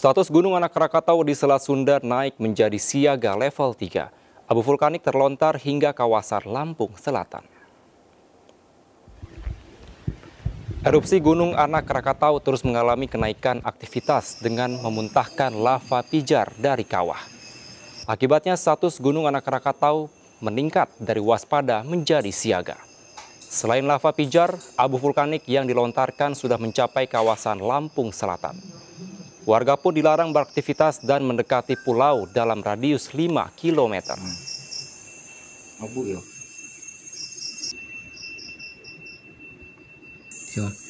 Status Gunung Anak Krakatau di Selat Sunda naik menjadi siaga level 3. Abu vulkanik terlontar hingga kawasan Lampung Selatan. Erupsi Gunung Anak Krakatau terus mengalami kenaikan aktivitas dengan memuntahkan lava pijar dari kawah. Akibatnya status Gunung Anak Krakatau meningkat dari waspada menjadi siaga. Selain lava pijar, abu vulkanik yang dilontarkan sudah mencapai kawasan Lampung Selatan. Warga pun dilarang beraktivitas dan mendekati pulau dalam radius 5 km. Abu ya.